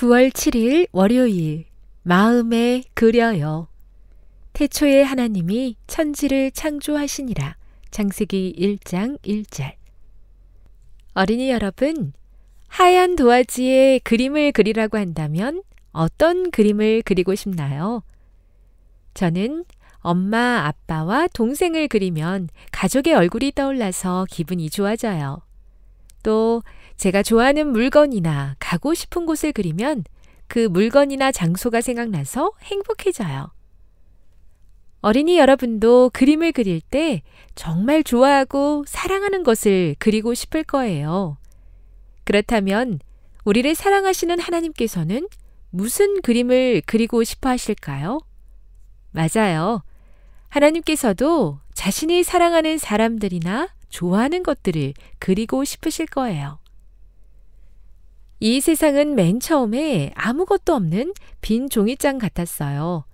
9월 7일 월요일 마음에 그려요. 태초에 하나님이 천지를 창조하시니라. 장세기 1장 1절. 어린이 여러분, 하얀 도화지에 그림을 그리라고 한다면 어떤 그림을 그리고 싶나요? 저는 엄마, 아빠와 동생을 그리면 가족의 얼굴이 떠올라서 기분이 좋아져요. 또 제가 좋아하는 물건이나 가고 싶은 곳을 그리면 그 물건이나 장소가 생각나서 행복해져요. 어린이 여러분도 그림을 그릴 때 정말 좋아하고 사랑하는 것을 그리고 싶을 거예요. 그렇다면 우리를 사랑하시는 하나님께서는 무슨 그림을 그리고 싶어 하실까요? 맞아요. 하나님께서도 자신이 사랑하는 사람들이나 좋아하는 것들을 그리고 싶으실 거예요. 이 세상은 맨 처음에 아무것도 없는 빈 종이장 같았어요.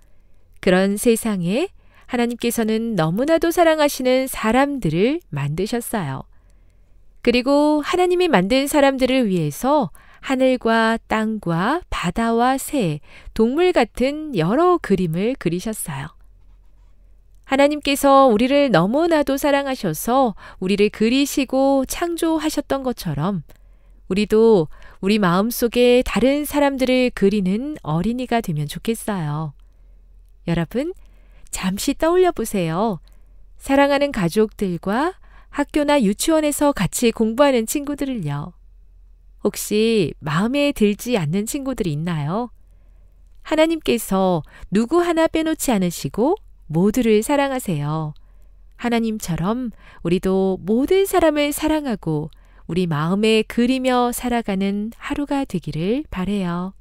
그런 세상에 하나님께서는 너무나도 사랑하시는 사람들을 만드셨어요. 그리고 하나님이 만든 사람들을 위해서 하늘과 땅과 바다와 새, 동물 같은 여러 그림을 그리셨어요. 하나님께서 우리를 너무나도 사랑하셔서 우리를 그리시고 창조하셨던 것처럼 우리도 우리 마음속에 다른 사람들을 그리는 어린이가 되면 좋겠어요. 여러분, 잠시 떠올려 보세요. 사랑하는 가족들과 학교나 유치원에서 같이 공부하는 친구들을요. 혹시 마음에 들지 않는 친구들이 있나요? 하나님께서 누구 하나 빼놓지 않으시고 모두를 사랑하세요. 하나님처럼 우리도 모든 사람을 사랑하고 우리 마음에 그리며 살아가는 하루가 되기를 바래요.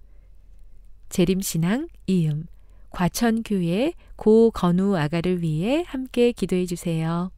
재림신앙 이음 과천교회 고건우 아가를 위해 함께 기도해 주세요.